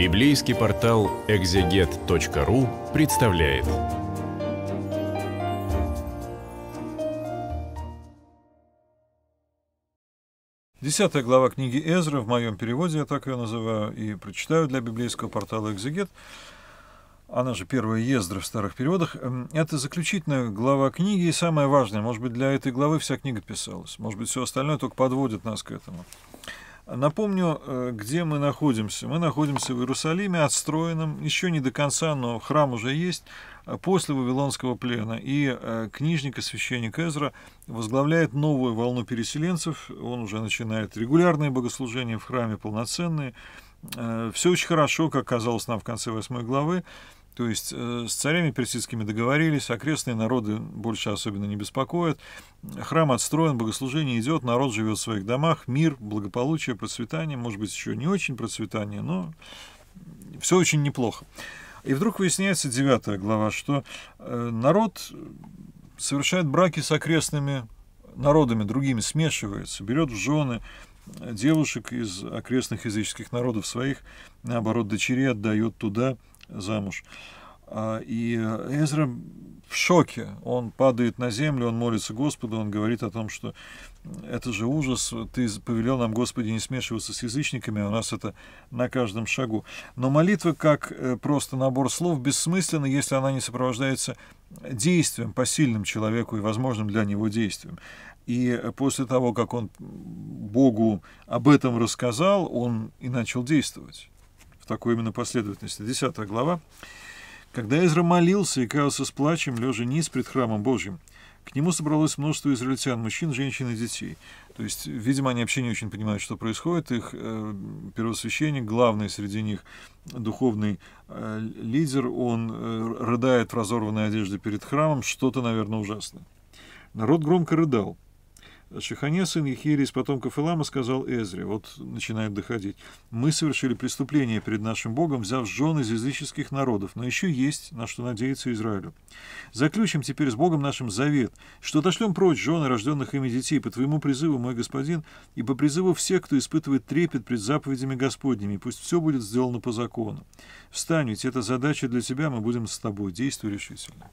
Библейский портал экзегет.ру представляет. Десятая глава книги Эзра, в моем переводе я так ее называю и прочитаю для библейского портала «Экзегет», она же первая Ездра в старых переводах, эм, это заключительная глава книги и самая важная. Может быть, для этой главы вся книга писалась. Может быть, все остальное только подводит нас к этому. Напомню, э, где мы находимся. Мы находимся в Иерусалиме, отстроенном, еще не до конца, но храм уже есть, э, после Вавилонского плена. И э, книжник и священник Эзра возглавляет новую волну переселенцев. Он уже начинает регулярные богослужения в храме, полноценные. Все очень хорошо, как казалось нам в конце 8 главы. То есть э, с царями персидскими договорились, окрестные народы больше особенно не беспокоят. Храм отстроен, богослужение идет, народ живет в своих домах, мир, благополучие, процветание, может быть, еще не очень процветание, но все очень неплохо. И вдруг выясняется девятая глава, что э, народ совершает браки с окрестными народами, другими, смешивается, берет в жены девушек из окрестных языческих народов своих, наоборот, дочерей отдает туда замуж. А, и Эзра в шоке. Он падает на землю, он молится Господу, он говорит о том, что это же ужас, ты повелел нам, Господи, не смешиваться с язычниками, а у нас это на каждом шагу. Но молитва, как э, просто набор слов, бессмысленна, если она не сопровождается действием, посильным человеку и возможным для него действием. И после того, как он Богу об этом рассказал, он и начал действовать в такой именно последовательности. Десятая глава. «Когда Эзра молился и каялся с плачем, лежа низ пред храмом Божьим, к нему собралось множество израильтян, мужчин, женщин и детей. То есть, видимо, они вообще не очень понимают, что происходит. Их э, первосвященник, главный среди них духовный э, лидер, он э, рыдает в разорванной одежде перед храмом, что-то, наверное, ужасное. Народ громко рыдал. Шахане, сын Ехири из потомков Илама, сказал Эзре, вот начинает доходить, «Мы совершили преступление перед нашим Богом, взяв жен из языческих народов, но еще есть на что надеяться Израилю. Заключим теперь с Богом нашим завет, что отошлем прочь жены, рожденных ими детей, по твоему призыву, мой господин, и по призыву всех, кто испытывает трепет пред заповедями Господними, пусть все будет сделано по закону. Встань, ведь это задача для тебя, мы будем с тобой, действуй решительно».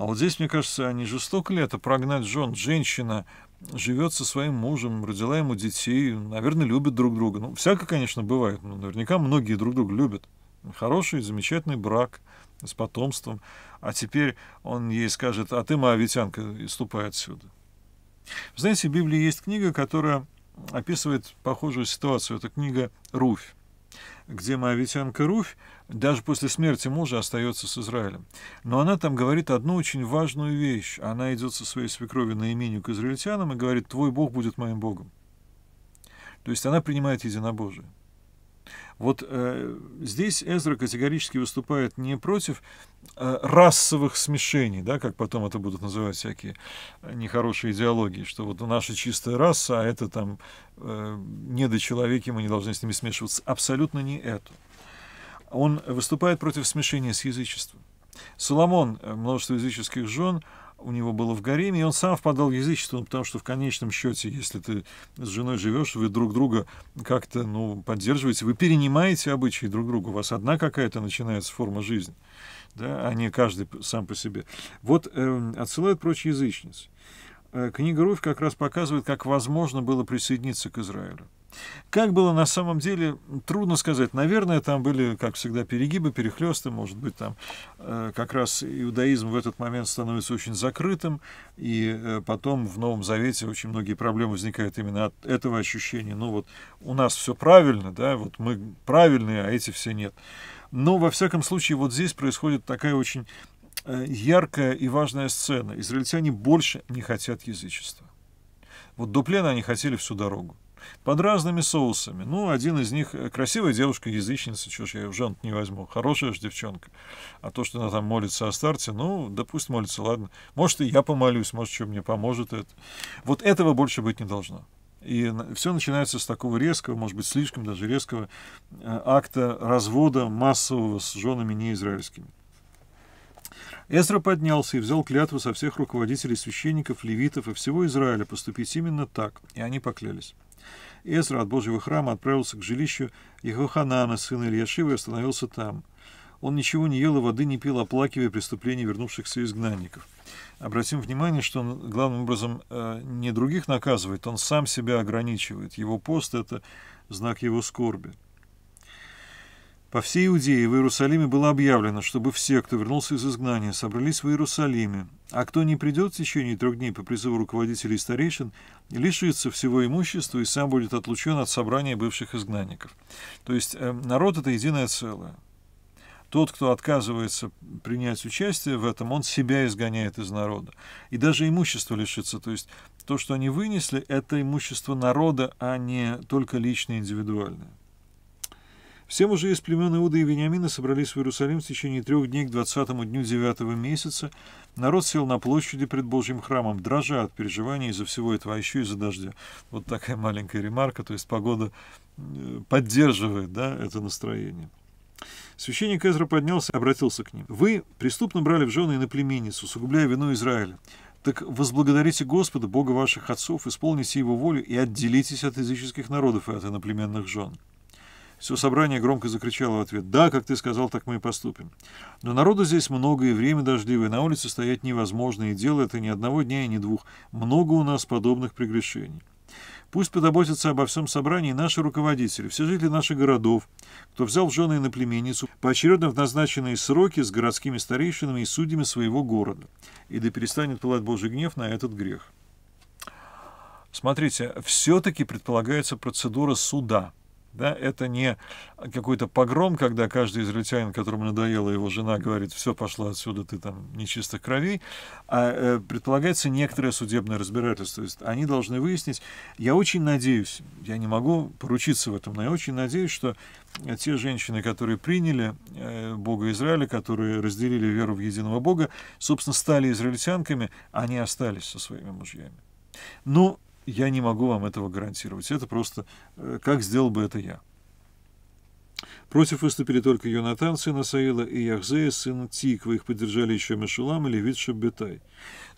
А вот здесь, мне кажется, не жестоко ли это прогнать жен? Женщина живет со своим мужем, родила ему детей, наверное, любит друг друга. Ну, всяко, конечно, бывает, но наверняка многие друг друга любят. Хороший, замечательный брак с потомством. А теперь он ей скажет, а ты моавитянка, и ступай отсюда. знаете, в Библии есть книга, которая описывает похожую ситуацию. Это книга «Руфь» где Моавитянка Руфь даже после смерти мужа остается с Израилем. Но она там говорит одну очень важную вещь. Она идет со своей свекрови на имению к израильтянам и говорит, твой Бог будет моим Богом. То есть она принимает единобожие. Вот э, здесь Эзра категорически выступает не против э, расовых смешений, да, как потом это будут называть всякие э, нехорошие идеологии, что вот наша чистая раса, а это там э, недочеловеки, мы не должны с ними смешиваться. Абсолютно не эту. Он выступает против смешения с язычеством. Соломон, э, множество языческих жен, у него было в гареме, и он сам впадал в язычество, потому что в конечном счете, если ты с женой живешь, вы друг друга как-то ну, поддерживаете, вы перенимаете обычаи друг друга, у вас одна какая-то начинается форма жизни, да, а не каждый сам по себе. Вот э, отсылают прочь язычниц. Э, книга «Руфь» как раз показывает, как возможно было присоединиться к Израилю. Как было на самом деле, трудно сказать. Наверное, там были, как всегда, перегибы, перехлесты, может быть, там э, как раз иудаизм в этот момент становится очень закрытым, и э, потом в Новом Завете очень многие проблемы возникают именно от этого ощущения. Ну вот у нас все правильно, да, вот мы правильные, а эти все нет. Но, во всяком случае, вот здесь происходит такая очень э, яркая и важная сцена. Израильтяне больше не хотят язычества. Вот до плена они хотели всю дорогу под разными соусами. Ну, один из них э, красивая девушка-язычница, чего ж, я в жант не возьму. Хорошая же девчонка. А то, что она там молится о старте, ну, да пусть молится, ладно. Может, и я помолюсь, может, что мне поможет это. Вот этого больше быть не должно. И все начинается с такого резкого, может быть, слишком даже резкого э, акта развода массового с женами неизраильскими. Эзра поднялся и взял клятву со всех руководителей священников, левитов и всего Израиля поступить именно так, и они поклялись. Эзра от Божьего храма отправился к жилищу Ехоханана, сына Ильяшива, и остановился там. Он ничего не ел и воды не пил, оплакивая преступления вернувшихся изгнанников. Обратим внимание, что он главным образом э, не других наказывает, он сам себя ограничивает. Его пост — это знак его скорби. По всей Иудее в Иерусалиме было объявлено, чтобы все, кто вернулся из изгнания, собрались в Иерусалиме, а кто не придет в течение трех дней по призыву руководителей старейшин, лишится всего имущества и сам будет отлучен от собрания бывших изгнанников. То есть э, народ — это единое целое. Тот, кто отказывается принять участие в этом, он себя изгоняет из народа. И даже имущество лишится. То есть то, что они вынесли, это имущество народа, а не только личное, индивидуальное. Все мужи из племен Иуда и Вениамина собрались в Иерусалим в течение трех дней к двадцатому дню девятого месяца. Народ сел на площади пред Божьим храмом, дрожа от переживаний из-за всего этого, а еще из-за дождя. Вот такая маленькая ремарка, то есть погода э, поддерживает да, это настроение. Священник Эзра поднялся и обратился к ним. «Вы преступно брали в жены иноплеменницу, усугубляя вину Израиля. Так возблагодарите Господа, Бога ваших отцов, исполните Его волю и отделитесь от языческих народов и от иноплеменных жен». Все собрание громко закричало в ответ. «Да, как ты сказал, так мы и поступим». Но народу здесь много, и время дождливое, на улице стоять невозможно, и дело это ни одного дня и ни двух. Много у нас подобных прегрешений. Пусть позаботятся обо всем собрании наши руководители, все жители наших городов, кто взял в жены и на племенницу, поочередно в назначенные сроки с городскими старейшинами и судьями своего города, и да перестанет пылать Божий гнев на этот грех. Смотрите, все-таки предполагается процедура суда – да? Это не какой-то погром, когда каждый израильтянин, которому надоело его жена, говорит, все, пошло отсюда, ты там нечистых кровей, а э, предполагается некоторое судебное разбирательство. То есть они должны выяснить. Я очень надеюсь, я не могу поручиться в этом, но я очень надеюсь, что те женщины, которые приняли э, Бога Израиля, которые разделили веру в единого Бога, собственно, стали израильтянками, они остались со своими мужьями. Ну, я не могу вам этого гарантировать. Это просто, э, как сделал бы это я. Против выступили только Юнатан, сын Асаила, и Яхзея, сын Тиква. Их поддержали еще Мешулам и Левит Шаббетай.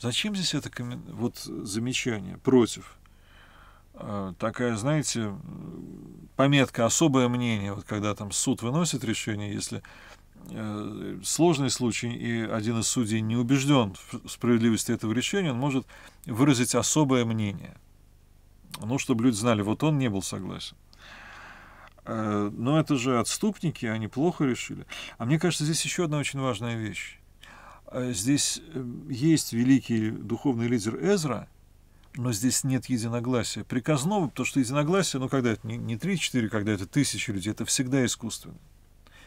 Зачем здесь это коммен... вот замечание? Против. Э, такая, знаете, пометка «особое мнение», вот когда там суд выносит решение, если э, сложный случай, и один из судей не убежден в справедливости этого решения, он может выразить особое мнение – ну, чтобы люди знали, вот он не был согласен. Э, но это же отступники, они плохо решили. А мне кажется, здесь еще одна очень важная вещь. Э, здесь э, есть великий духовный лидер Эзра, но здесь нет единогласия. Приказного, потому что единогласие, ну, когда это не 3-4, когда это тысячи людей, это всегда искусственно.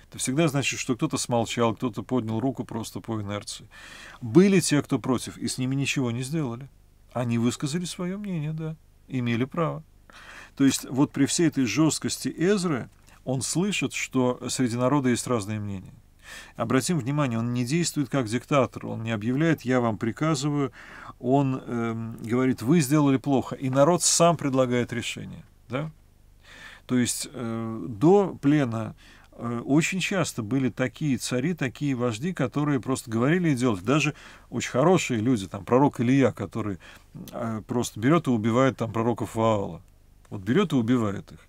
Это всегда значит, что кто-то смолчал, кто-то поднял руку просто по инерции. Были те, кто против, и с ними ничего не сделали. Они высказали свое мнение, да имели право. То есть вот при всей этой жесткости Эзры он слышит, что среди народа есть разные мнения. Обратим внимание, он не действует как диктатор, он не объявляет «я вам приказываю», он э, говорит «вы сделали плохо», и народ сам предлагает решение. Да? То есть э, до плена Э, очень часто были такие цари, такие вожди, которые просто говорили и делали. Даже очень хорошие люди, там пророк Илья, который э, просто берет и убивает там пророков Ваала. Вот берет и убивает их.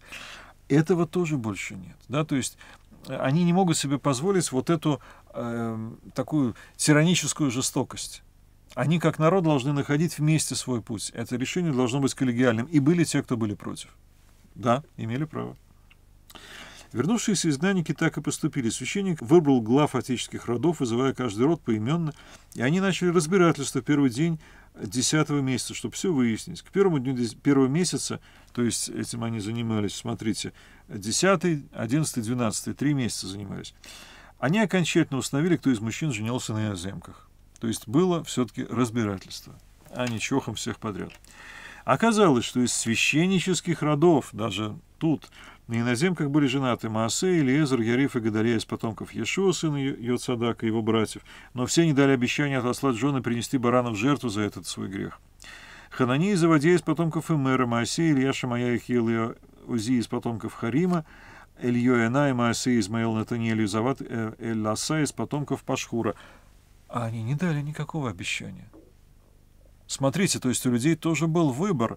Этого тоже больше нет. Да? То есть э, они не могут себе позволить вот эту э, такую тираническую жестокость. Они как народ должны находить вместе свой путь. Это решение должно быть коллегиальным. И были те, кто были против. Да, имели право. Вернувшиеся изгнанники так и поступили. Священник выбрал глав отеческих родов, вызывая каждый род поименно, и они начали разбирательство в первый день десятого месяца, чтобы все выяснить. К первому дню первого месяца, то есть этим они занимались, смотрите, 10, 11, 12, три месяца занимались, они окончательно установили, кто из мужчин женился на иноземках. То есть было все-таки разбирательство, а не чохом всех подряд. Оказалось, что из священнических родов, даже тут – на иноземках были женаты Маасе, Элиезер, Яриф и Гадалия из потомков Ешуа, сына Йоцадака и его братьев, но все не дали обещания отослать жены принести баранов в жертву за этот свой грех. Ханани и Заводей из потомков Эмера, Моисей, Илья Шамая и Узи из потомков Харима, Ильё Энай, Моисей, Измаил, Натаниэль и Зават, э, Эль Ласа из потомков Пашхура. А они не дали никакого обещания. Смотрите, то есть у людей тоже был выбор.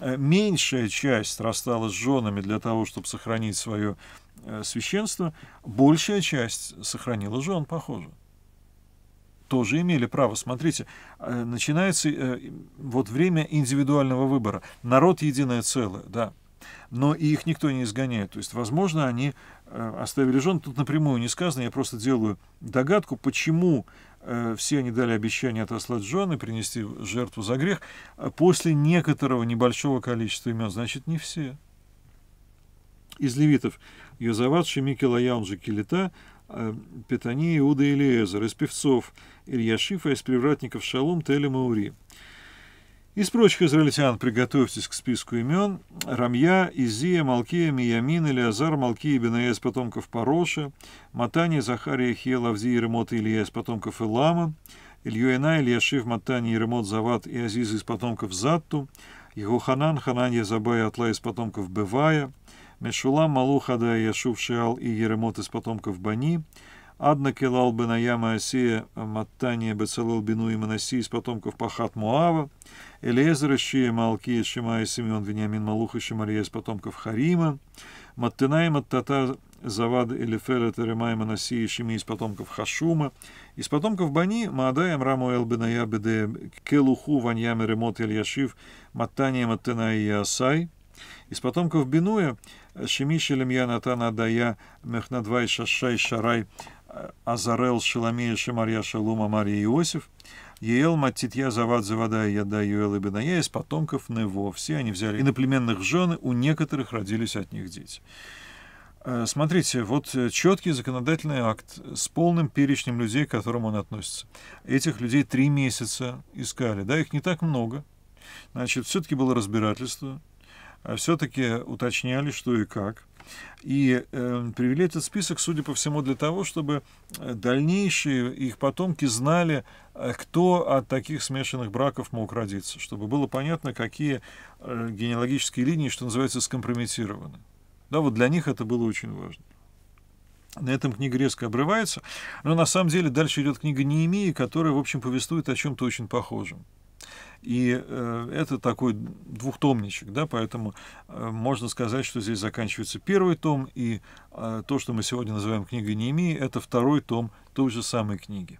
Э, меньшая часть рассталась с женами для того, чтобы сохранить свое э, священство, большая часть сохранила жен, похоже. Тоже имели право. Смотрите, э, начинается вот время индивидуального выбора. Народ единое целое, да. Но и их никто не изгоняет. То есть, возможно, они оставили жен. Тут напрямую не сказано, я просто делаю догадку, почему Э, все они дали обещание отослать и принести жертву за грех, а после некоторого небольшого количества имен, значит, не все. Из левитов Йозават, Шемики, Лаян, Жекилита, э, Петани, Иуда и Элиезер, из певцов Илья Шифа, из привратников Шалом, Теле Маури. Из прочих израильтян приготовьтесь к списку имен. Рамья, Изия, Малкия, Миямин, Илиазар, Малкия, Бенаэс, потомков Пароша, Матания, Захария, Хиел, Авдия, Ремот, Илья из потомков Илама, Ильюэна, Ильяшив, Матания, Ремот, Зават и Азиз из потомков Затту, Егоханан, Хананья, Забая, Атла из потомков Бывая, Мешулам, Малухада, Адая, Яшув, Шиал и Еремот из потомков Бани, лал бы на Бенаяма Асия Маттания Бецалел Бину и Манаси из потомков Пахат Муава, Элезер Ищия Малки Шима и Симеон Вениамин Малуха Шимария из потомков Харима, Маттынай Маттата Завад Элифера Теремай Манаси и Шими из потомков Хашума, из потомков Бани Маадаем Раму Элбиная Беде Келуху Ваньяме Ремот Ильяшив Маттания Маттынай и из потомков Бинуя Шимиши Лемья Натана Дая Мехнадвай Шашай Шарай Азарел Шаламия Шамарья Шалума Мария Иосиф, Еел Матитья Завад Завада Яда Юэл и Беная из потомков Нево. Все они взяли иноплеменных жены, у некоторых родились от них дети. Э, смотрите, вот э, четкий законодательный акт с полным перечнем людей, к которым он относится. Этих людей три месяца искали, да, их не так много. Значит, все-таки было разбирательство, а все-таки уточняли, что и как. И э, привели этот список, судя по всему, для того, чтобы э, дальнейшие их потомки знали, э, кто от таких смешанных браков мог родиться, чтобы было понятно, какие э, генеалогические линии, что называется, скомпрометированы. Да, вот для них это было очень важно. На этом книга резко обрывается, но на самом деле дальше идет книга Неемии, которая, в общем, повествует о чем-то очень похожем. И э, это такой двухтомничек, да, поэтому э, можно сказать, что здесь заканчивается первый том, и э, то, что мы сегодня называем книгой Неемии, это второй том той же самой книги.